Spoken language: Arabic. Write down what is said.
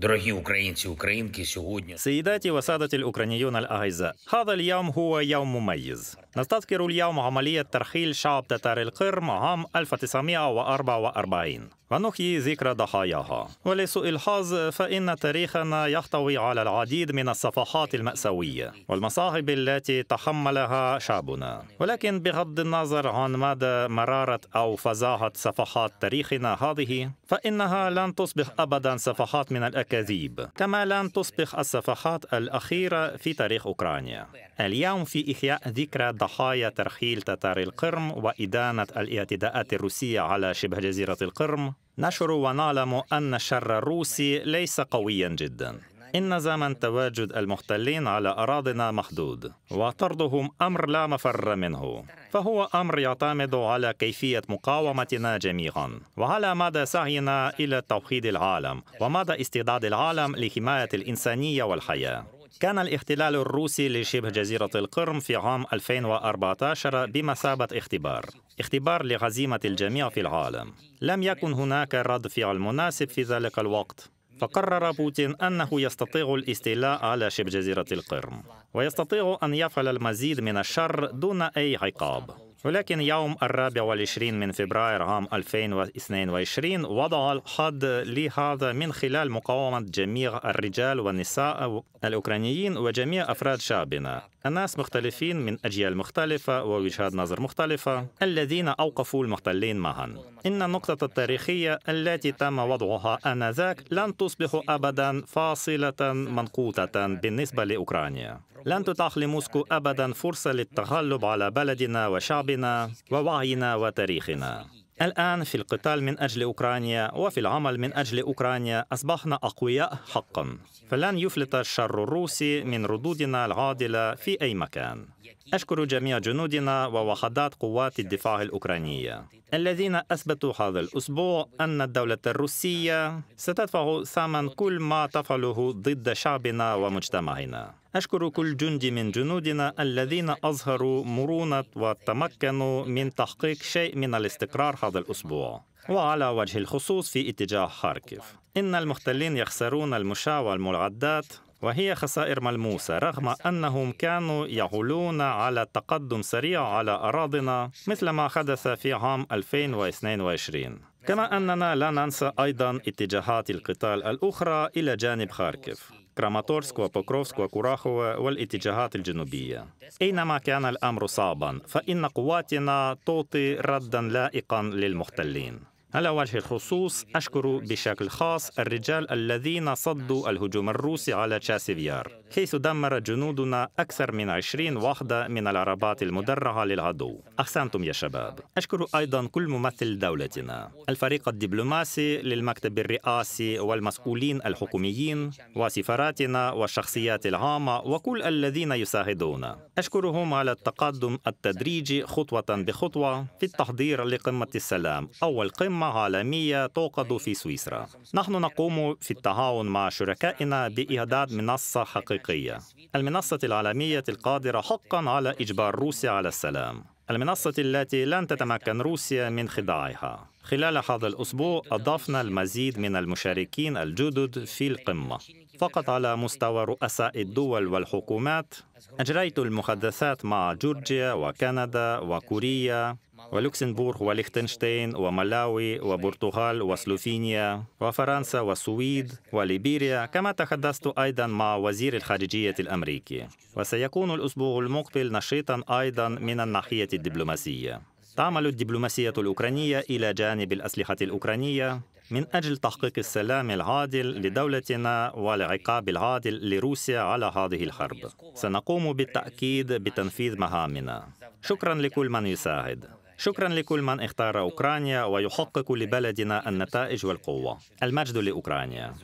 دروغي українці, українки сьогодні. سيداتي وسادتي الأوكرانيون الأعزاء هذا اليوم هو يوم مميز نستذكر اليوم عملية ترحيل شعب تتار القرم عام 1944 ونحيي ذكرى ضحاياها ولسوء الحظ فإن تاريخنا يحتوي على العديد من الصفحات المأساوية والمصاعب التي تحملها شعبنا ولكن بغض النظر عن مدى مرارة أو فزاهة صفحات تاريخنا هذه فإنها لن تصبح أبدا صفحات من الأكل الأكاذيب كما لن تصبح الصفحات الأخيرة في تاريخ أوكرانيا اليوم في إحياء ذكرى ضحايا ترحيل تتار القرم وإدانة الاعتداءات الروسية على شبه جزيرة القرم نشعر ونعلم أن الشر الروسي ليس قويا جداً إن زمن تواجد المحتلين على أراضنا محدود وطردهم أمر لا مفر منه فهو أمر يعتمد على كيفية مقاومتنا جميعا وعلى مدى سعينا إلى توحيد العالم ومدى استعداد العالم لحماية الإنسانية والحياة كان الاحتلال الروسي لشبه جزيرة القرم في عام 2014 بمثابة اختبار اختبار لهزيمة الجميع في العالم لم يكن هناك رد فعل مناسب في ذلك الوقت فقرر بوتين أنه يستطيع الاستيلاء على شبه جزيرة القرم ويستطيع أن يفعل المزيد من الشر دون أي عقاب ولكن يوم الرابع والعشرين من فبراير عام 2022 وضع الحد لهذا من خلال مقاومة جميع الرجال والنساء الأوكرانيين وجميع أفراد شعبنا الناس مختلفين من أجيال مختلفة ووجهات نظر مختلفة الذين أوقفوا المحتلين معا إن النقطة التاريخية التي تم وضعها آنذاك لن تصبح أبدا فاصلة منقوطة بالنسبة لأوكرانيا لن تتاح لموسكو أبدا فرصة للتغلب على بلدنا وشعبنا شعبنا ووعينا وتاريخنا الآن في القتال من أجل أوكرانيا وفي العمل من أجل أوكرانيا أصبحنا أقوياء حقا فلن يفلت الشر الروسي من ردودنا العادلة في أي مكان أشكر جميع جنودنا ووحدات قوات الدفاع الأوكرانية الذين أثبتوا هذا الأسبوع أن الدولة الروسية ستدفع ثمن كل ما تفعله ضد شعبنا ومجتمعنا أشكر كل جندي من جنودنا الذين أظهروا مرونة وتمكنوا من تحقيق شيء من الاستقرار هذا الأسبوع وعلى وجه الخصوص في اتجاه خاركيف إن المحتلين يخسرون المشاة والمعدات وهي خسائر ملموسة رغم أنهم كانوا يعولون على تقدم سريع على أراضنا مثل ما حدث في عام 2022 كما أننا لا ننسى أيضا اتجاهات القتال الأخرى إلى جانب خاركيف كراماتورسك وبوكروفسك وكوراخو والاتجاهات الجنوبية أينما كان الأمر صعبا فإن قواتنا تعطي ردا لائقا للمحتلين على وجه الخصوص أشكر بشكل خاص الرجال الذين صدوا الهجوم الروسي على تشاسيفيار حيث دمر جنودنا أكثر من 20 وحدة من العربات المدرعة للعدو أحسنتم يا شباب أشكر أيضا كل ممثل دولتنا الفريق الدبلوماسي للمكتب الرئاسي والمسؤولين الحكوميين وسفاراتنا والشخصيات العامة وكل الذين يساعدون أشكرهم على التقدم التدريجي خطوة بخطوة في التحضير لقمة السلام أول قمة مهمة عالمية توقد في سويسرا نحن نقوم في التعاون مع شركائنا بإعداد منصة حقيقية المنصة العالمية القادرة حقا على إجبار روسيا على السلام المنصة التي لن تتمكن روسيا من خداعها. خلال هذا الأسبوع أضفنا المزيد من المشاركين الجدد في القمة فقط على مستوى رؤساء الدول والحكومات أجريت المحادثات مع جورجيا وكندا وكوريا ولوكسمبورغ وليختنشتين وملاوي وبرتغال وسلوفينيا وفرنسا والسويد وليبيريا كما تحدثت أيضا مع وزير الخارجية الأمريكي وسيكون الأسبوع المقبل نشيطا أيضا من الناحية الدبلوماسية تعمل الدبلوماسية الأوكرانية إلى جانب الأسلحة الأوكرانية من أجل تحقيق السلام العادل لدولتنا والعقاب العادل لروسيا على هذه الحرب سنقوم بالتأكيد بتنفيذ مهامنا شكرا لكل من يساعد شكرا لكل من اختار أوكرانيا ويحقق لبلدنا النتائج والقوة المجد لأوكرانيا